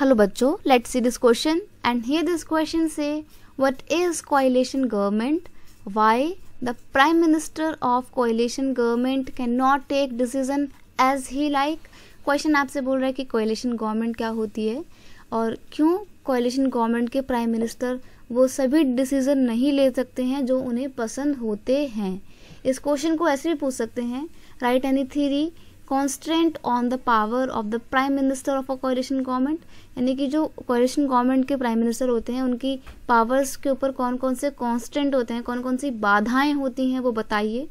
Hello बच्चों let's see this question and here this question says what is coalition government why the prime minister of coalition government can not take decision as he like question आपसे बोल रहा है कि coalition government क्या होती है और क्यों कोएलेशन गवर्नमेंट के प्राइम मिनिस्टर वो सभी डिसीजन नहीं ले सकते हैं जो उन्हें पसंद होते हैं इस क्वेश्चन को ऐसे भी पूछ सकते हैं right any theory constant on the power of the prime minister of a coalition government यानी कि जो कोलिशन गवर्नमेंट के प्राइम मिनिस्टर होते हैं उनकी पावर्स के ऊपर कौन कौन से कॉन्स्टेंट होते हैं कौन कौन सी बाधाएं होती हैं वो बताइए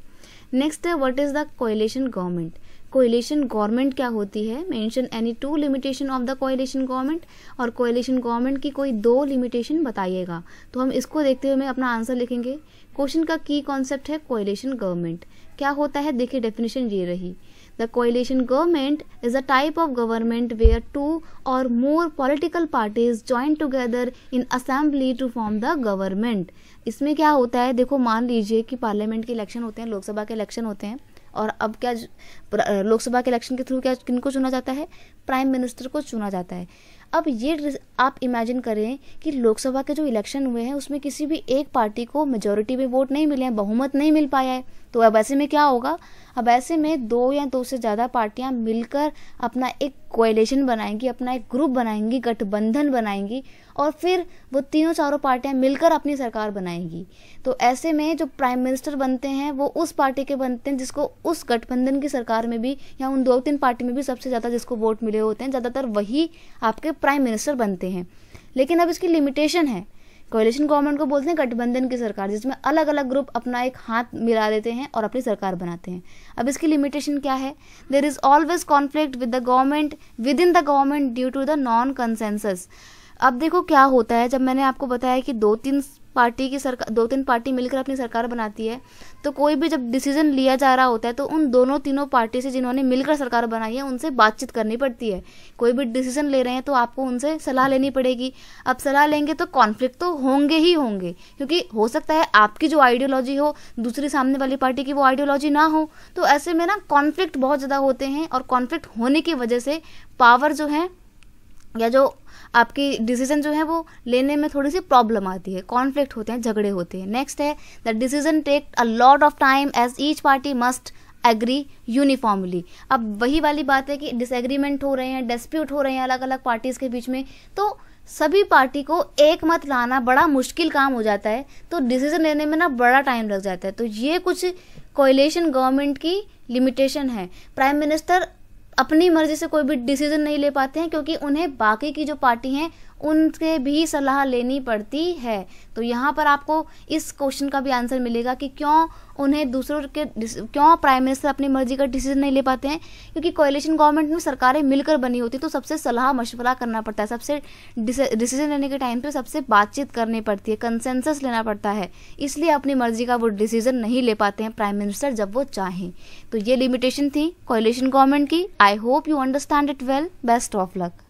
नेक्स्ट है what is the coalition government coalition government क्या होती है mention any two limitation of the coalition government और कोलेशन गवर्नमेंट की कोई दो लिमिटेशन बताइएगा तो हम इसको देखते हुए अपना आंसर लिखेंगे क्वेश्चन का की कॉन्सेप्ट है कोलेशन गवर्नमेंट क्या होता है देखिए डेफिनेशन ये रही The coalition government is a type of government where two or more political parties join together in assembly to form the government. इसमें क्या होता है देखो मान लीजिए कि पार्लियामेंट के इलेक्शन होते हैं लोकसभा के इलेक्शन होते हैं और अब क्या लोकसभा के इलेक्शन के थ्रू क्या किनको चुना जाता है प्राइम मिनिस्टर को चुना जाता है अब ये आप इमेजिन करें कि लोकसभा के जो इलेक्शन हुए हैं उसमें किसी भी एक पार्टी को मेजोरिटी में वोट नहीं मिले हैं बहुमत नहीं मिल पाया है तो अब ऐसे में क्या होगा अब ऐसे में दो या दो से ज़्यादा पार्टियां मिलकर अपना एक कोलेशन बनाएंगी अपना एक ग्रुप बनाएंगी गठबंधन बनाएंगी और फिर वो तीनों चारों पार्टियां मिलकर अपनी सरकार बनाएंगी तो ऐसे में जो प्राइम मिनिस्टर बनते हैं वो उस पार्टी के बनते हैं जिसको उस गठबंधन की सरकार में भी या उन दो तीन पार्टी में भी सबसे ज़्यादा जिसको वोट मिले होते हैं ज़्यादातर वही आपके प्राइम मिनिस्टर बनते हैं लेकिन अब इसकी लिमिटेशन है कोलेशन गवर्नमेंट को बोलते हैं गठबंधन की सरकार जिसमें अलग अलग ग्रुप अपना एक हाथ मिला देते हैं और अपनी सरकार बनाते हैं अब इसकी लिमिटेशन क्या है there is always conflict with the government within the government due to the non consensus अब देखो क्या होता है जब मैंने आपको बताया कि दो तीन पार्टी की सरकार दो तीन पार्टी मिलकर अपनी सरकार बनाती है तो कोई भी जब डिसीजन लिया जा रहा होता है तो उन दोनों तीनों पार्टी से जिन्होंने मिलकर सरकार बनाई है उनसे बातचीत करनी पड़ती है कोई भी डिसीजन ले रहे हैं तो आपको उनसे सलाह लेनी पड़ेगी अब सलाह लेंगे तो कॉन्फ्लिक्ट तो होंगे ही होंगे क्योंकि हो सकता है आपकी जो आइडियोलॉजी हो दूसरी सामने वाली पार्टी की वो आइडियोलॉजी ना हो तो ऐसे में ना कॉन्फ्लिक्ट बहुत ज़्यादा होते हैं और कॉन्फ्लिक्ट होने की वजह से पावर जो है या जो आपकी डिसीजन जो है वो लेने में थोड़ी सी प्रॉब्लम आती है कॉन्फ्लिक्ट होते हैं झगड़े होते हैं नेक्स्ट है the decision take a lot of time as each party must agree uniformly अब वही वाली बात है कि डिसएग्रीमेंट हो रहे हैं डिस्प्यूट हो रहे हैं अलग अलग पार्टीज के बीच में तो सभी पार्टी को एक मत लाना बड़ा मुश्किल काम हो जाता है तो डिसीजन लेने में ना बड़ा टाइम लग जाता है तो ये कुछ कोयलेशन गवर्नमेंट की लिमिटेशन है प्राइम मिनिस्टर अपनी मर्जी से कोई भी डिसीजन नहीं ले पाते हैं क्योंकि उन्हें बाकी की जो पार्टी हैं उनसे भी सलाह लेनी पड़ती है तो यहाँ पर आपको इस क्वेश्चन का भी आंसर मिलेगा कि क्यों उन्हें दूसरों के क्यों प्राइम मिनिस्टर अपनी मर्जी का डिसीजन नहीं ले पाते हैं क्योंकि कोयलेशन गवर्नमेंट में सरकारें मिलकर बनी होती तो सबसे सलाह मशवरा करना पड़ता है सबसे डिसीजन लेने के टाइम पर सबसे बातचीत करनी पड़ती है कंसेंसस लेना पड़ता है इसलिए अपनी मर्जी का वो डिसीजन नहीं ले पाते हैं प्राइम मिनिस्टर जब वो चाहें तो ये लिमिटेशन थी कोयलेशन गवर्नमेंट की I hope you understand it well best of luck